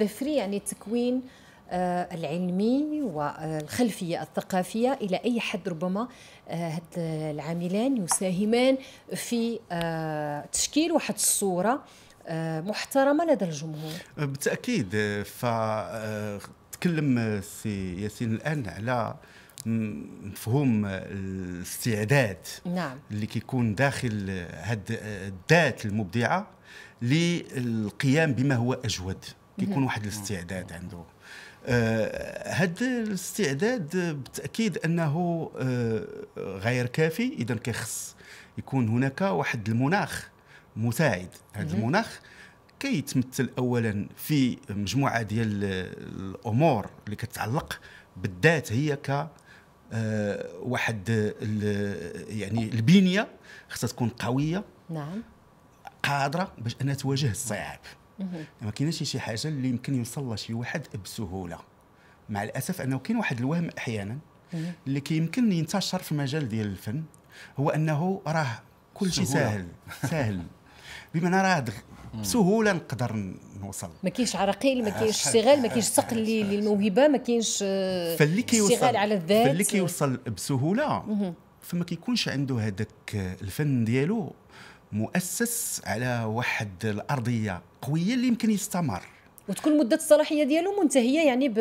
بفري يعني التكوين آه، العلمي والخلفية الثقافية إلى أي حد ربما آه، هاد العاملان يساهمان في آه، تشكيل واحد الصورة محترمة لدى الجمهور بالتأكيد فتكلم سي ياسين الآن على مفهوم الاستعداد نعم. اللي كيكون داخل هاد الذات المبدعة للقيام بما هو أجود كيكون واحد الاستعداد عنده هذا آه، الاستعداد بالتاكيد انه آه، غير كافي اذا كيخص يكون هناك واحد المناخ مساعد هذا المناخ كيتمثل اولا في مجموعه ديال الامور اللي كتعلق بالذات هي ك آه، واحد يعني البنيه خصها تكون قويه نعم قادره باش انها تواجه الصعاب ما كاينش شي حاجه اللي يمكن يوصل لها شي واحد بسهوله مع الاسف انه كاين واحد الوهم احيانا اللي كيمكن ينتشر في المجال ديال الفن هو انه راه كل شيء سهل سهل بمعنى راه بسهوله نقدر نوصل ما كاينش عراقيل ما آه، كاينش اشتغال ما كاينش صقل آه، للموهبه ما كاينش آه، فاللي كيوصل على الذات فاللي كيوصل بسهوله فما كيكونش عنده هذاك الفن ديالو مؤسس على واحد الارضيه قويه اللي يمكن يستمر وتكون مده الصلاحيه ديالو منتهيه يعني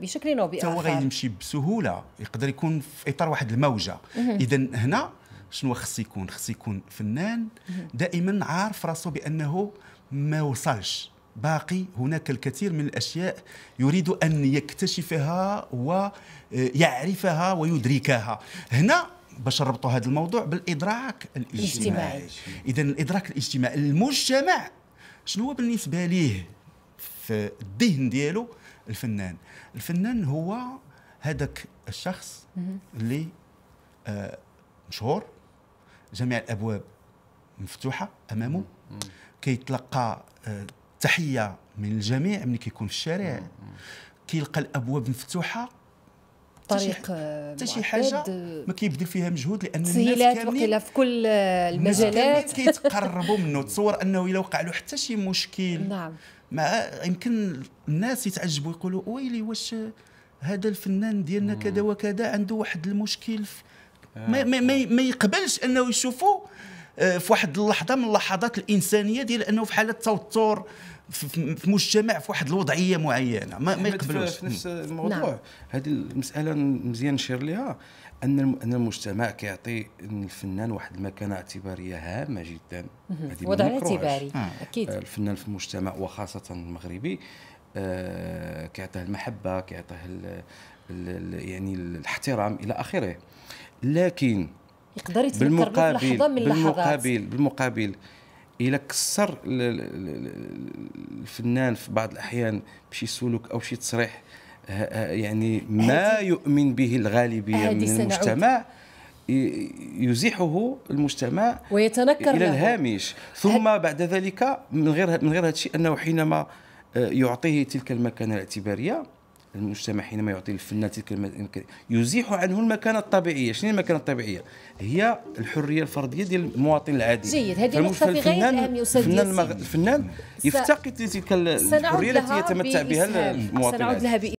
بشكل او باخر هو غيمشي بسهوله يقدر يكون في اطار واحد الموجه اذا هنا شنو خص يكون خص يكون فنان دائما عارف راسه بانه ما وصلش باقي هناك الكثير من الاشياء يريد ان يكتشفها ويعرفها ويدركها هنا باش نربطوا هذا الموضوع بالادراك الاجتماعي, الاجتماعي. اذا الادراك الاجتماعي المجتمع شنو هو بالنسبه ليه في الذهن ديالو الفنان الفنان هو هذاك الشخص اللي آه مشهور جميع الابواب مفتوحه امامه كيتلقى آه تحيه من الجميع من كيكون في الشارع كيلقى الابواب مفتوحه طريق حتى شي آه، حاجه ما كيبذل فيها مجهود لان الناس كاملين في كل المجالات كيتقربوا منه تصور انه الا وقع له حتى شي مشكل نعم مع يمكن الناس يتعجبوا يقولوا ويلي واش هذا الفنان ديالنا كذا وكذا عنده واحد المشكل آه. ما, ما, ما, ما يقبلش انه يشوفوا آه، في واحد اللحظه من اللحظات الانسانيه ديال انه في حاله توتر في مجتمع في واحد الوضعيه معينه ما, ما يقبلوش في نفس الموضوع نعم. هذه المساله مزيان نشير لها ان ان المجتمع كيعطي الفنان واحد المكانه اعتباريه هامه جدا وضع اعتباري آه. اكيد آه، الفنان في المجتمع وخاصه المغربي كيعطيه المحبه كيعطيه يعني الاحترام الى اخره لكن يقدر يتذكر بالمقابل لحظه من اللحظات بالمقابل بالمقابل الا كسر الفنان في بعض الاحيان بشي سلوك او شي تصريح آه، آه، يعني ما يؤمن به الغالبيه من المجتمع يزيحه المجتمع ويتنكر الى الهامش ثم بعد ذلك من غير من غير هذا الشيء انه حينما آه، يعطيه تلك المكانه الاعتباريه المجتمع حينما يعطي الفنان تلك يزيح عنه المكانه الطبيعيه شنو المكانه الطبيعيه هي الحريه الفرديه ديال المواطن العادي جيد هذه نقطه في غاية الأهمية الفنان, الفنان يفتقد لتلك الحريه التي يتمتع بها المواطن سنعود لها